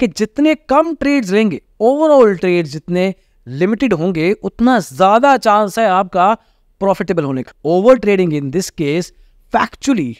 कि जितने कम ट्रेड्स लेंगे ओवरऑल ट्रेड जितने लिमिटेड होंगे उतना ज़्यादा चांस है आपका प्रॉफिटेबल होने का over trading in this case factually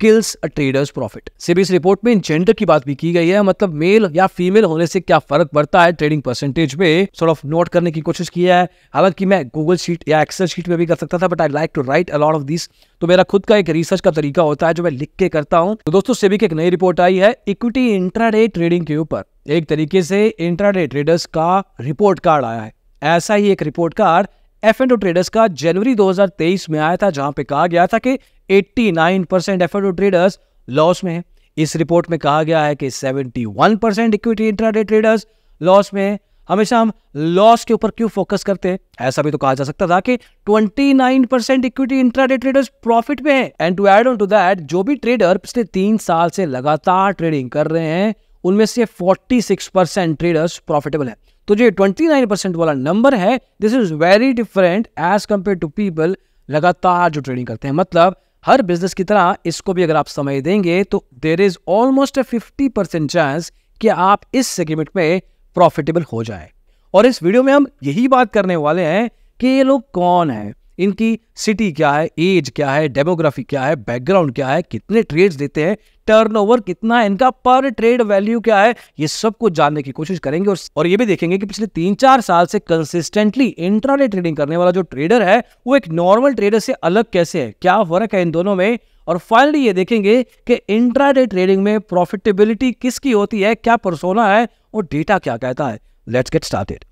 kills a traders profit भी इस रिपोर्ट में जेंडर की बात भी की गई है मतलब मेल या फीमेल होने से क्या फर्क पड़ता है ट्रेडिंग परसेंटेज में सॉर्ट ऑफ नोट करने की कोशिश की है हालांकि मैं गूगल शीट या एक्सेल शीट में भी कर सकता था but I like to write a lot of this तो मेरा खुद का एक रिसर्च का तरीका होता है जो मैं लिख के करता हूँ तो दोस्तों सेबी की एक नई रिपोर्ट आई है इक्विटी इंट्राडे ट्रेडिंग के ऊपर एक तरीके से इंट्राडे ट्रेडर्स का रिपोर्ट कार्ड आया है ऐसा ही एक report card F and traders का जनवरी 2023 में आया था जहां पे कहा गया था कि 89 percent F and traders loss में है इस रिपोर्ट में कहा गया है कि 71 percent equity intraday traders loss में है हमेशा हम लॉस के ऊपर क्यों फोकस करते हैं ऐसा भी तो कहा जा सकता था कि 29 percent equity intraday traders profit में है and to add on to that जो भी ट्रेडर पिछले तीन साल से लगातार ट्रेडिंग कर रहे हैं उनमें से फोर्टी ट्रेडर्स प्रॉफिटेबल है तो जो 29% परसेंट वाला नंबर है this is very different as compare to people लगातार जो ट्रेडिंग करते हैं मतलब हर बिजनेस की तरह इसको भी अगर आप समय देंगे तो there is almost a fifty percent chance कि आप इस सेगमेंट में प्रॉफिटेबल हो जाए और इस वीडियो में हम यही बात करने वाले हैं कि ये लोग कौन है इनकी सिटी क्या है एज क्या है डेमोग्राफी क्या है बैकग्राउंड क्या है कितने ट्रेड्स देते हैं टर्नओवर कितना है इनका पर ट्रेड वैल्यू क्या है ये सब कुछ जानने की कोशिश करेंगे और, और ये भी देखेंगे कि पिछले तीन चार साल से कंसिस्टेंटली इंट्राडे ट्रेडिंग करने वाला जो ट्रेडर है वो एक नॉर्मल ट्रेडर से अलग कैसे है क्या फर्क है इन दोनों में और फाइनली ये देखेंगे कि इंट्राडे ट्रेडिंग में प्रॉफिटेबिलिटी किसकी होती है क्या परसोना है और डेटा क्या कहता है लेट्स गेट स्टार्टेड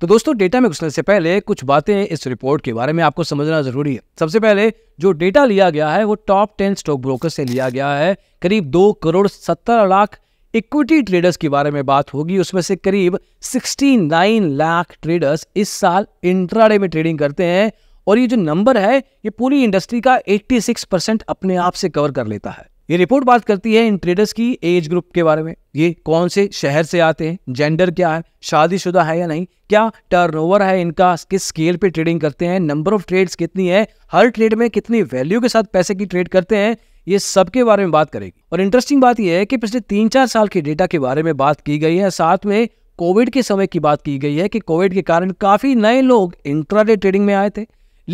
तो दोस्तों डेटा में घुसने से पहले कुछ बातें इस रिपोर्ट के बारे में आपको समझना जरूरी है सबसे पहले जो डेटा लिया गया है वो टॉप टेन स्टॉक ब्रोकर से लिया गया है करीब दो करोड़ सत्तर लाख इक्विटी ट्रेडर्स के बारे में बात होगी उसमें से करीब 69 लाख ट्रेडर्स इस साल इंट्राडे में ट्रेडिंग करते हैं और ये जो नंबर है ये पूरी इंडस्ट्री का 86 परसेंट अपने आप से कवर कर लेता है ये रिपोर्ट बात करती है इन ट्रेडर्स की एज ग्रुप के बारे में ये कौन से शहर से आते हैं जेंडर क्या है शादीशुदा है या नहीं क्या टर्नओवर है इनका किस स्केल पे ट्रेडिंग करते हैं नंबर ऑफ ट्रेड्स कितनी है हर ट्रेड में कितनी वैल्यू के साथ पैसे की ट्रेड करते हैं ये के बारे में बात करेगी और इंटरेस्टिंग बात यह है कि पिछले तीन चार साल के डेटा के बारे में बात की गई है साथ में कोविड के समय की बात की गई है कि कोविड के कारण काफी नए लोग इंट्राडे ट्रेडिंग में आए थे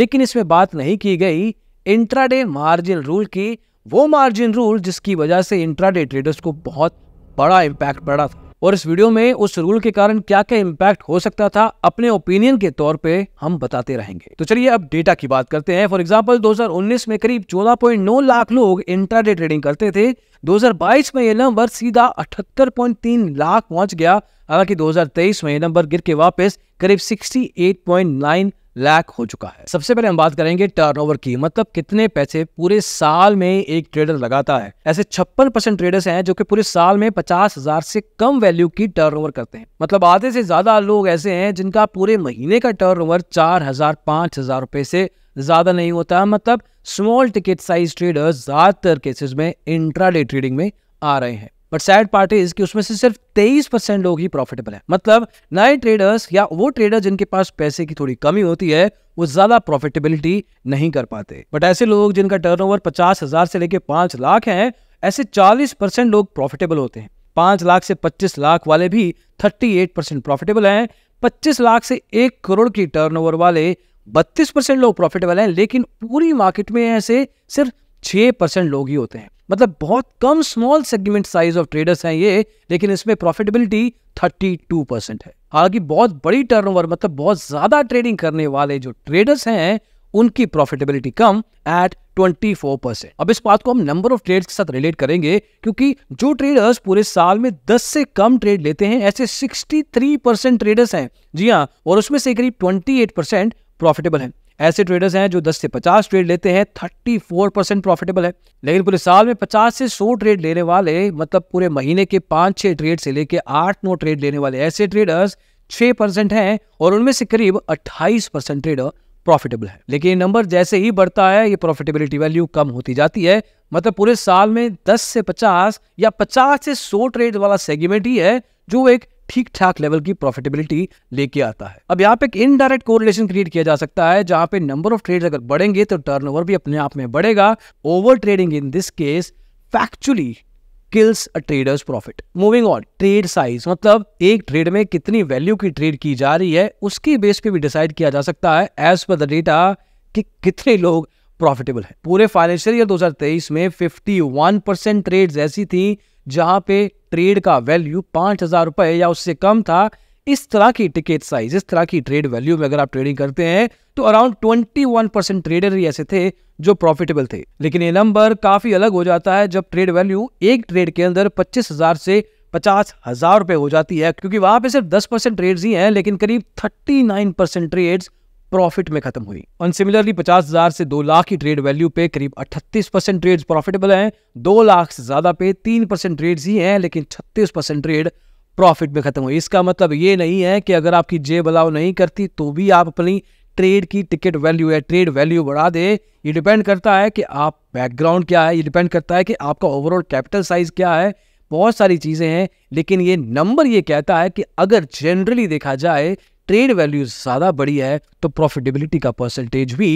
लेकिन इसमें बात नहीं की गई इंट्राडे मार्जिन रूल की वो मार्जिन रूल जिसकी वजह से इंट्राडे ट्रेडर्स को बहुत बड़ा इम्पैक्ट पड़ा था और इस वीडियो में उस रूल के कारण क्या क्या इम्पैक्ट हो सकता था अपने ओपिनियन के तौर पे हम बताते रहेंगे तो चलिए अब डेटा की बात करते हैं फॉर एग्जांपल 2019 में करीब 14.9 लाख लोग इंट्राडे ट्रेडिंग करते थे 2022 में यह नंबर सीधा 78.3 लाख पहुंच गया हालांकि 2023 में यह नंबर गिर के वापस करीब 68.9 लैक हो चुका है सबसे पहले हम बात करेंगे टर्नओवर की मतलब कितने पैसे पूरे साल में एक ट्रेडर लगाता है ऐसे छप्पन परसेंट ट्रेडर्स हैं जो कि पूरे साल में पचास हजार से कम वैल्यू की टर्नओवर करते हैं मतलब आधे से ज्यादा लोग ऐसे हैं जिनका पूरे महीने का टर्न ओवर चार हजार पांच हजार रुपए से ज्यादा नहीं होता मतलब स्मॉल टिकट साइज ट्रेडर्स ज्यादातर केसेस में इंट्राडे ट्रेडिंग में आ रहे हैं बट सैड पार्ट इज कि उसमें से सिर्फ 23 परसेंट लोग ही प्रॉफिटेबल है मतलब नए ट्रेडर्स या वो ट्रेडर जिनके पास पैसे की थोड़ी कमी होती है वो ज्यादा प्रॉफिटेबिलिटी नहीं कर पाते बट ऐसे लोग जिनका टर्न ओवर पचास हजार से लेकर पांच लाख है ऐसे चालीस परसेंट लोग प्रॉफिटेबल होते हैं पांच लाख से पच्चीस लाख वाले भी थर्टी एट परसेंट प्रॉफिटेबल है पच्चीस लाख से एक करोड़ की ओवर वाले बत्तीस परसेंट लोग प्रॉफिटेबल हैं लेकिन पूरी मार्केट में ऐसे सिर्फ छह परसेंट लोग ही होते हैं मतलब बहुत कम small segment size of traders हैं ये लेकिन इसमें प्रॉफिटेबिलिटी 32 परसेंट है हालांकि बहुत बड़ी टर्नओवर मतलब बहुत ज़्यादा ट्रेडिंग करने वाले जो ट्रेडर्स हैं उनकी प्रॉफिटेबिलिटी कम एट 24 परसेंट अब इस बात को हम नंबर ऑफ ट्रेड के साथ रिलेट करेंगे क्योंकि जो ट्रेडर्स पूरे साल में 10 से कम ट्रेड लेते हैं ऐसे 63 परसेंट ट्रेडर्स हैं जी हाँ और उसमें से करीब 28 परसेंट प्रॉफिटेबल हैं ऐसे ट्रेडर्स हैं जो 10 से 50 ट्रेड लेते हैं 34 परसेंट प्रॉफिटेबल है लेकिन पूरे साल में 50 से 100 ट्रेड लेने वाले मतलब पूरे महीने के पाँच छः ट्रेड से लेके आठ नौ ट्रेड लेने वाले ऐसे ट्रेडर्स 6 परसेंट हैं और उनमें से करीब 28 परसेंट ट्रेडर प्रॉफिटेबल है लेकिन ये नंबर जैसे ही बढ़ता है ये प्रॉफिटेबिलिटी वैल्यू कम होती जाती है मतलब पूरे साल में दस से पचास या पचास से सौ ट्रेड वाला सेगमेंट ही है जो एक ठीक ठाक लेवल की प्रॉफिटेबिलिटी लेके आता है अब यहाँ पे एक इनडायरेक्ट कोरिलेशन क्रिएट किया जा सकता है जहां पे नंबर ऑफ ट्रेड अगर बढ़ेंगे तो टर्न भी अपने आप में बढ़ेगा over trading in this case factually kills a traders profit moving on trade size मतलब एक ट्रेड में कितनी वैल्यू की ट्रेड की जा रही है उसके बेस पे भी डिसाइड किया जा सकता है एज पर द डेटा कि कितने लोग प्रॉफिटेबल है पूरे फाइनेंशियल ईयर 2023 में 51 परसेंट ट्रेड ऐसी थी जहां पे ट्रेड का वैल्यू पांच हज़ार रुपए या उससे कम था इस तरह की टिकट साइज इस तरह की ट्रेड वैल्यू में अगर आप ट्रेडिंग करते हैं तो अराउंड 21 परसेंट ट्रेडर ही ऐसे थे जो प्रॉफिटेबल थे लेकिन ये नंबर काफी अलग हो जाता है जब ट्रेड वैल्यू एक ट्रेड के अंदर पच्चीस हजार से पचास हजार रुपए हो जाती है क्योंकि वहां पे सिर्फ दस परसेंट ट्रेड ही हैं लेकिन करीब thirty nine percent trade profit में खत्म हुई और सिमिलरली पचास हजार से दो लाख की ट्रेड वैल्यू पे करीब अठतीस परसेंट ट्रेड प्रॉफिटेबल हैं दो लाख से ज्यादा पे तीन परसेंट ट्रेड ही हैं लेकिन छत्तीस परसेंट ट्रेड प्रॉफिट में खत्म हुई इसका मतलब ये नहीं है कि अगर आपकी जेब अलाव नहीं करती तो भी आप अपनी ट्रेड की टिकट वैल्यू या ट्रेड वैल्यू बढ़ा दे ये डिपेंड करता है कि आप बैकग्राउंड क्या है ये डिपेंड करता है कि आपका ओवरऑल कैपिटल साइज क्या है बहुत सारी चीज़ें हैं लेकिन ये नंबर ये कहता है कि अगर जनरली देखा जाए ट्रेड वैल्यू ज्यादा बड़ी है तो प्रॉफिटेबिलिटी का परसेंटेज भी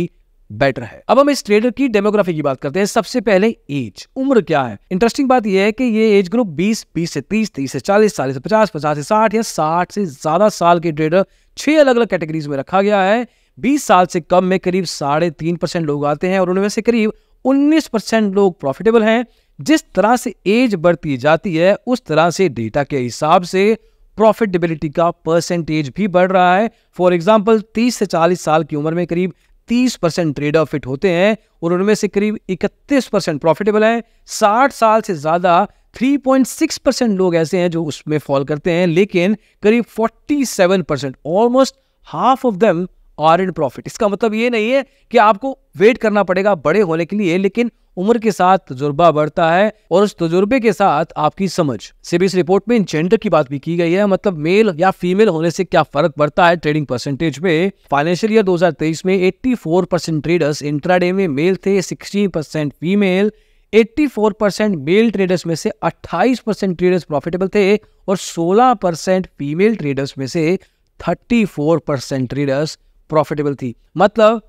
बेटर है अब हम इस ट्रेडर की डेमोग्राफी की बात करते हैं सबसे पहले एज उम्र क्या है इंटरेस्टिंग बात यह है कि ये एज ग्रुप 20 20 से 30 30 से 40 40 से 50 50 से 60 या 60 से ज्यादा साल के ट्रेडर छह अलग अलग कैटेगरीज में रखा गया है 20 साल से कम में करीब साढ़े तीन परसेंट लोग आते हैं और उनमें से करीब 19 परसेंट लोग प्रॉफिटेबल हैं जिस तरह से एज बढ़ती जाती है उस तरह से डेटा के हिसाब से प्रॉफिटेबिलिटी का परसेंटेज भी बढ़ रहा है फॉर एग्जाम्पल तीस से चालीस साल की उम्र में करीब 30 परसेंट ट्रेडर फिट होते हैं और उनमें से करीब 31 परसेंट प्रॉफिटेबल हैं 60 साल से ज़्यादा 3.6 परसेंट लोग ऐसे हैं जो उसमें फॉल करते हैं लेकिन करीब 47 percent almost half of them are in profit इसका मतलब ये नहीं है कि आपको वेट करना पड़ेगा बड़े होने के लिए लेकिन उम्र के साथ तजुर्बा बढ़ता है और उस तजुर्बे के साथ आपकी समझ से भी इस रिपोर्ट में जेंडर की बात भी की गई है मतलब मेल या फीमेल होने से क्या फर्क पड़ता है ट्रेडिंग परसेंटेज में फाइनेंशियल ईयर 2023 में 84 परसेंट ट्रेडर्स इंट्राडे में मेल थे 16 percent female 84 percent male traders में से 28 परसेंट ट्रेडर्स प्रॉफिटेबल थे और 16 परसेंट फीमेल ट्रेडर्स में से 34 परसेंट ट्रेडर्स प्रॉफिटेबल थी मतलब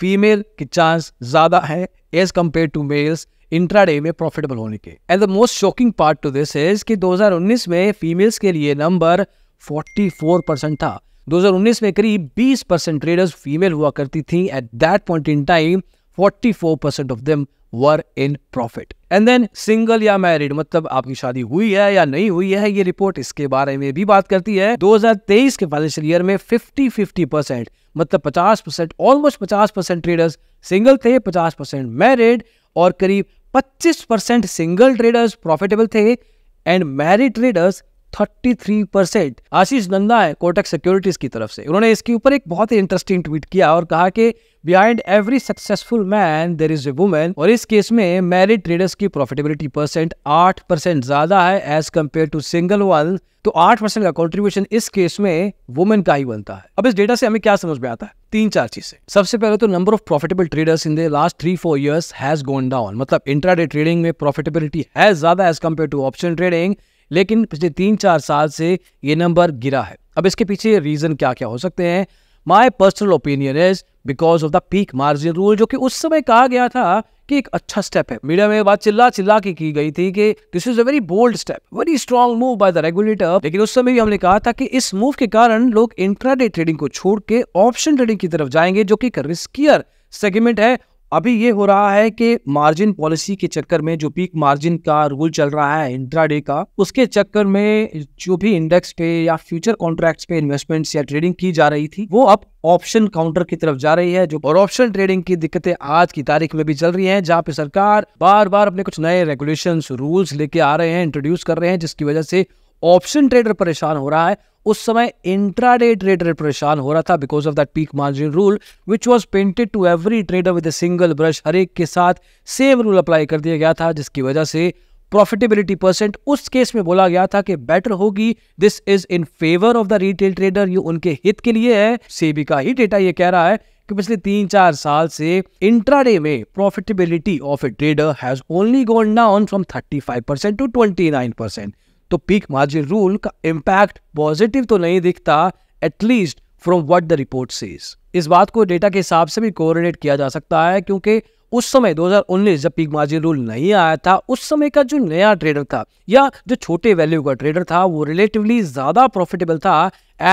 फीमेल की चांस ज़्यादा है as compare to males intraday में प्रॉफिटेबल होने के and the most shocking part to this is कि 2019 में फीमेल्स के लिए नंबर 44 परसेंट था 2019 में करीब 20 परसेंट ट्रेडर्स फीमेल हुआ करती थी at that point in time 44 percent of them were in profit and then single या मैरिड मतलब आपकी शादी हुई है या नहीं हुई है ये रिपोर्ट इसके बारे में भी बात करती है 2023 के फाइनेंशियल ईयर में 50 50 परसेंट मतलब 50 percent almost 50 percent traders single थे 50 परसेंट मैरिड और करीब 25 परसेंट सिंगल ट्रेडर्स प्रॉफिटेबल थे and married traders 33 percent Ashish Nanda है कोटक सिक्योरिटीज की तरफ से उन्होंने इसके ऊपर एक बहुत ही इंटरेस्टिंग ट्वीट किया और कहा कि behind every successful man there is a women और इस केस में मैरिड ट्रेडर्स की प्रॉफिटेबिलिटी परसेंट आठ परसेंट ज्यादा है as compare to single one तो आठ परसेंट का कॉन्ट्रीब्यूशन इस केस में वुमेन का ही बनता है अब इस डेटा से हमें क्या समझ में आता है तीन चार चीजें सबसे पहले तो number of profitable traders in the last three four years has gone down मतलब इंट्राडे ट्रेडिंग में प्रॉफिटेबिलिटी है ज्यादा as compare to option trading लेकिन पिछले तीन चार साल से ये नंबर गिरा है अब इसके पीछे रीज़न क्या क्या हो सकते हैं my personal opinion is because of the peak margin rule जो कि उस समय कहा गया था कि एक अच्छा स्टेप है मीडिया में बात चिल्ला चिल्ला के की गई थी कि this is a very bold step very strong move by the regulator लेकिन उस समय भी हमने कहा था कि इस मूव के कारण लोग इंट्राडे ट्रेडिंग को छोड़ के ऑप्शन ट्रेडिंग की तरफ जाएंगे जो कि एक रिस्कियर सेगमेंट है अभी ये हो रहा है कि मार्जिन पॉलिसी के चक्कर में जो पीक मार्जिन का रूल चल रहा है इंट्राडे का उसके चक्कर में जो भी इंडेक्स पे या फ्यूचर कॉन्ट्रैक्ट्स पे इन्वेस्टमेंट्स या ट्रेडिंग की जा रही थी वो अब ऑप्शन काउंटर की तरफ जा रही है जो और ऑप्शन ट्रेडिंग की दिक्कतें आज की तारीख में भी चल रही हैं जहां पे सरकार बार बार अपने कुछ नए रेगुलेशन रूल्स लेके आ रहे हैं इंट्रोड्यूस कर रहे हैं जिसकी वजह से ऑप्शन ट्रेडर परेशान हो रहा है उस समय इंट्राडे ट्रेडर परेशान हो रहा था because of that peak margin rule which was painted to every trader with a single brush हर एक के साथ सेम रूल अप्लाई कर दिया गया था जिसकी वजह से प्रॉफिटेबिलिटी परसेंट उस केस में बोला गया था कि बेटर होगी this is in favour of the retail trader ये उनके हित के लिए है सेबी का ही डेटा ये कह रहा है कि पिछले तीन चार साल से इंट्राडे में profitability of a trader has only gone down from 35 percent to 29 percent तो पीक मार्जिन रूल का इम्पैक्ट पॉजिटिव तो नहीं दिखता at least from what the report sees इस बात को डेटा के हिसाब से भी कोऑर्डिनेट किया जा सकता है क्योंकि उस समय 2019 जब पीक मार्जिन रूल नहीं आया था उस समय का जो नया ट्रेडर था या जो छोटे वैल्यू का ट्रेडर था वो रिलेटिवली ज्यादा प्रॉफिटेबल था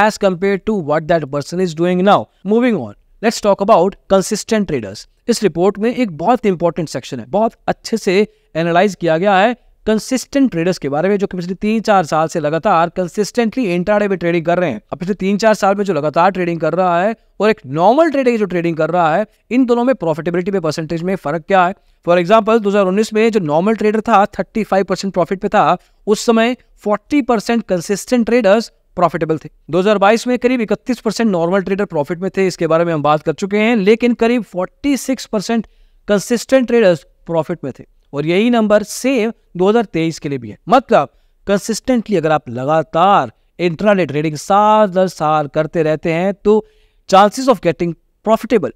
as compare to what that person is doing now moving on let's talk about consistent traders इस रिपोर्ट में एक बहुत इंपॉर्टेंट सेक्शन है बहुत अच्छे से एनालाइज किया गया है कंसिस्टेंट ट्रेडर्स के बारे में जो कि पिछले तीन चार साल से लगातार कंसिस्टेंटली इंटरडे में ट्रेडिंग कर रहे हैं अब पिछले तीन चार साल में जो लगातार ट्रेडिंग कर रहा है और एक नॉर्मल ट्रेडर जो ट्रेडिंग कर रहा है इन दोनों में प्रॉफिटेबिलिटी में परसेंटेज में फर्क क्या है फॉर एग्जाम्पल दो में जो नॉर्मल ट्रेडर था थर्टी प्रॉफिट पे था उस समय फोर्टी कंसिस्टेंट ट्रेडर्स प्रॉफिटेबल थे 2022 में करीब 31 परसेंट नॉर्मल ट्रेडर प्रॉफिट में थे इसके बारे में हम बात कर चुके हैं लेकिन करीब 46 परसेंट कंसिस्टेंट ट्रेडर्स प्रॉफिट में थे और यही नंबर सेम 2023 के लिए भी है मतलब कंसिस्टेंटली अगर आप लगातार इंट्राडे ट्रेडिंग साल दर साल करते रहते हैं तो chances of getting profitable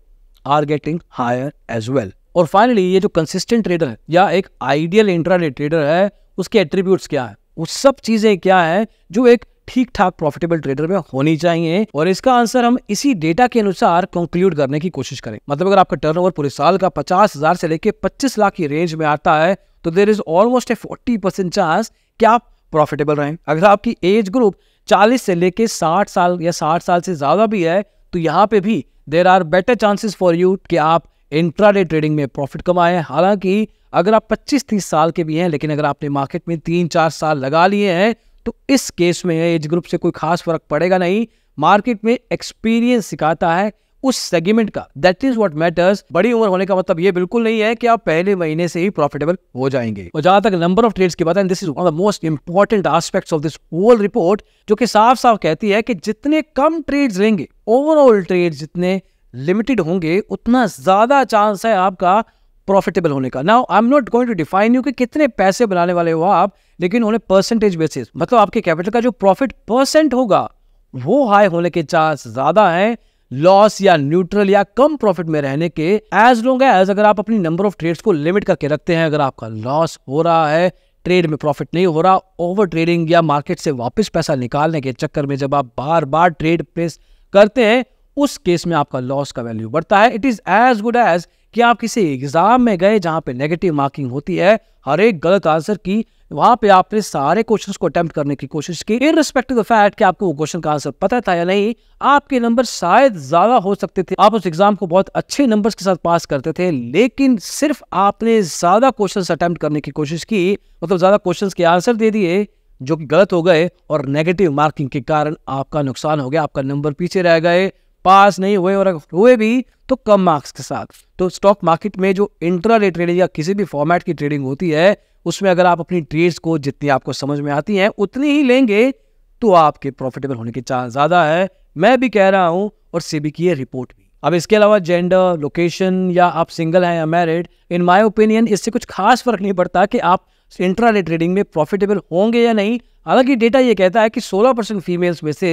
are getting higher as well और फाइनली ये जो कंसिस्टेंट ट्रेडर है या एक आइडियल इंट्राडे ट्रेडर है उसके एट्रीब्यूट्स क्या है वो सब चीज़ें क्या है जो एक ठीक ठाक प्रॉफिटेबल ट्रेडर में होनी चाहिए और इसका आंसर हम इसी डेटा के अनुसार कंक्लूड करने की कोशिश करें मतलब अगर आपका टर्न पूरे साल का पचास हजार से लेकर पच्चीस लाख की रेंज में आता है तो there is almost a forty percent chance कि आप प्रॉफिटेबल रहें अगर आपकी एज ग्रुप 40 से लेके 60 साल या 60 साल से ज़्यादा भी है तो यहाँ पे भी there are better chances for you कि आप इंट्राडे ट्रेडिंग में प्रॉफिट कमाएं हालांकि अगर आप 25-30 साल के भी हैं लेकिन अगर आपने मार्केट में तीन चार साल लगा लिए हैं तो इस केस में एज ग्रुप से कोई खास फर्क पड़ेगा नहीं मार्केट में एक्सपीरियंस सिखाता है उस सेगमेंट का दैट इज व्हाट मैटर्स बड़ी उम्र होने का मतलब ये बिल्कुल नहीं है कि आप पहले महीने से ही प्रॉफिटेबल हो जाएंगे और जहां तक नंबर ऑफ ट्रेड्स की बात है this is one of the most important aspects of this whole report जो कि साफ साफ कहती है कि जितने कम ट्रेड्स लेंगे ओवरऑल ट्रेड जितने लिमिटेड होंगे उतना ज्यादा चांस है आपका प्रॉफिटेबल होने का now I am not going to define you कि कितने पैसे बनाने वाले हो आप लेकिन उन्हें परसेंटेज बेसिस मतलब आपके कैपिटल का जो प्रॉफिट परसेंट होगा वो हाई होने के चांस ज़्यादा हैं लॉस या न्यूट्रल या कम प्रॉफिट में रहने के एज लॉन्ग एज अगर आप अपनी नंबर ऑफ ट्रेड्स को लिमिट करके रखते हैं अगर आपका लॉस हो रहा है ट्रेड में प्रॉफिट नहीं हो रहा ओवर ट्रेडिंग या मार्केट से वापस पैसा निकालने के चक्कर में जब आप बार बार ट्रेड प्लेस करते हैं उस केस में आपका लॉस का वैल्यू बढ़ता है it is as good as कि आप किसी एग्जाम में गए जहाँ पे नेगेटिव मार्किंग होती है हर एक गलत आंसर की वहाँ पे आपने सारे क्वेश्चंस को अटेम्प्ट करने की कोशिश की इन रिस्पेक्ट द फैक्ट कि आपको वो क्वेश्चन का आंसर पता था या नहीं आपके नंबर शायद ज्यादा हो सकते थे आप उस एग्जाम को बहुत अच्छे नंबर्स के साथ पास करते थे लेकिन सिर्फ आपने ज्यादा क्वेश्चन अटेम्प्ट करने की कोशिश की मतलब ज्यादा क्वेश्चन के आंसर दे दिए जो कि गलत हो गए और नेगेटिव मार्किंग के कारण आपका नुकसान हो गया आपका नंबर पीछे रह गए पास नहीं हुए और हुए भी तो कम मार्क्स के साथ तो स्टॉक मार्केट में जो इंट्रा ट्रेडिंग या किसी भी फॉर्मेट की ट्रेडिंग होती है उसमें अगर आप अपनी ट्रेड्स को जितनी आपको समझ में आती हैं उतनी ही लेंगे तो आपके प्रॉफिटेबल होने के चांस ज़्यादा है मैं भी कह रहा हूँ और भी की रिपोर्ट भी अब इसके अलावा जेंडर लोकेशन या आप सिंगल हैं या मैरिड इन माय ओपिनियन इससे कुछ खास फर्क नहीं पड़ता कि आप इंट्रा ट्रेडिंग में प्रॉफिटेबल होंगे या नहीं हालांकि डेटा ये कहता है कि सोलह परसेंट फीमेल्स में से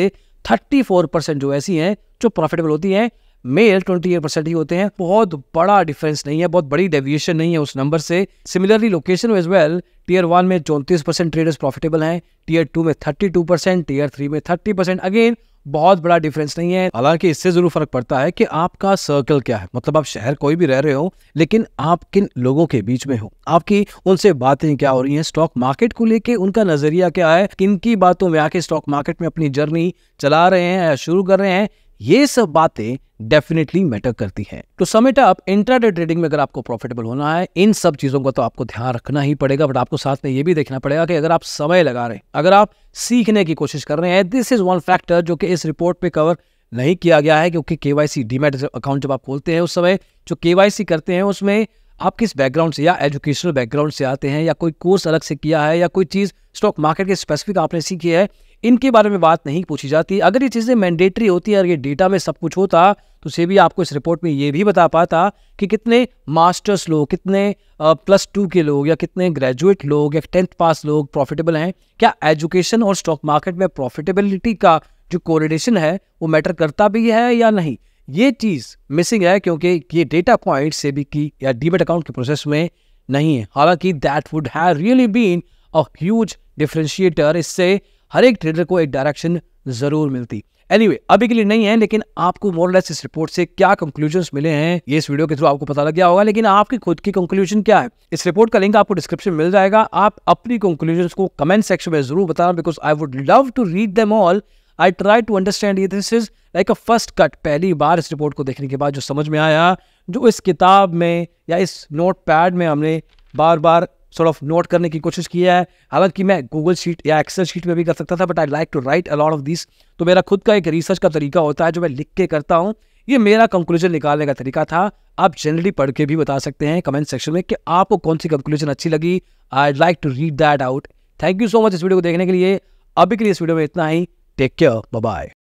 थर्टी फोर परसेंट जो ऐसी हैं जो प्रॉफिटेबल होती हैं मेल ट्वेंटी एट परसेंट ही होते हैं बहुत बड़ा डिफरेंस नहीं है बहुत बड़ी डेविएशन नहीं है उस नंबर से similarly location as well tier one में चौंतीस परसेंट ट्रेडर्स प्रॉफिटेबल हैं टीयर टू में thirty two percent tier three में थर्टी परसेंट अगेन बहुत बड़ा डिफरेंस नहीं है हालांकि इससे जरूर फर्क पड़ता है कि आपका सर्कल क्या है मतलब आप शहर कोई भी रह रहे हो लेकिन आप किन लोगों के बीच में हो आपकी उनसे बातें क्या हो रही हैं स्टॉक मार्केट को लेके उनका नजरिया क्या है किन की बातों में आके स्टॉक मार्केट में अपनी जर्नी चला रहे हैं या शुरू कर रहे हैं ये सब बातें डेफिनेटली मैटर करती हैं तो समेट अप इंट्राडे ट्रेडिंग में अगर आपको प्रॉफिटेबल होना है इन सब चीजों का तो आपको ध्यान रखना ही पड़ेगा बट आपको साथ में ये भी देखना पड़ेगा कि अगर आप समय लगा रहे हैं अगर आप सीखने की कोशिश कर रहे हैं दिस इज वन फैक्टर जो कि इस रिपोर्ट पे कवर नहीं किया गया है क्योंकि के वाई डीमेट अकाउंट जब आप खोलते हैं उस समय जो के करते हैं उसमें आप किस बैकग्राउंड से या एजुकेशनल बैकग्राउंड से आते हैं या कोई कोर्स अलग से किया है या कोई चीज़ स्टॉक मार्केट के स्पेसिफिक आपने सीखी है इनके बारे में बात नहीं पूछी जाती अगर ये चीज़ें मैंडेटरी होती है अगर ये डेटा में सब कुछ होता तो से भी आपको इस रिपोर्ट में ये भी बता पाता कि कितने मास्टर्स लोग कितने प्लस टू के लोग या कितने ग्रेजुएट लोग या टेंथ पास लोग प्रॉफिटेबल हैं क्या एजुकेशन और स्टॉक मार्केट में प्रॉफिटेबिलिटी का जो कोरिडेशन है वो मैटर करता भी है या नहीं ये चीज़ मिसिंग है क्योंकि ये डेटा पॉइंट से भी की या डीमेट अकाउंट के प्रोसेस में नहीं है हालांकि that would have really been a huge differentiator इससे हर एक ट्रेडर को एक डायरेक्शन जरूर मिलती एनीवे anyway, अभी के लिए नहीं है लेकिन आपको मोरलेस इस रिपोर्ट से क्या कंक्लूजन मिले हैं ये इस वीडियो के थ्रू आपको पता लग गया होगा लेकिन आपकी खुद की कंक्लूजन क्या है इस रिपोर्ट का लिंक आपको डिस्क्रिप्शन मिल जाएगा आप अपनी कंक्लूजन को कमेंट सेक्शन में जरूर बताना because I would love to read them all I try to understand ये this is like a first cut पहली बार इस रिपोर्ट को देखने के बाद जो समझ में आया जो इस किताब में या इस नोट में हमने बार बार सॉर्ट ऑफ नोट करने की कोशिश किया है हालांकि मैं गूगल शीट या एक्सेल शीट में भी कर सकता था but I like to write a lot of this तो मेरा खुद का एक रिसर्च का तरीका होता है जो मैं लिख के करता हूँ ये मेरा कंक्लूजन निकालने का तरीका था आप जनरली पढ़ के भी बता सकते हैं कमेंट सेक्शन में कि आपको कौन सी कंक्लूजन अच्छी लगी I like to read that out thank you so much इस वीडियो को देखने के लिए अभी के लिए इस वीडियो में इतना ही टेक केयर बाय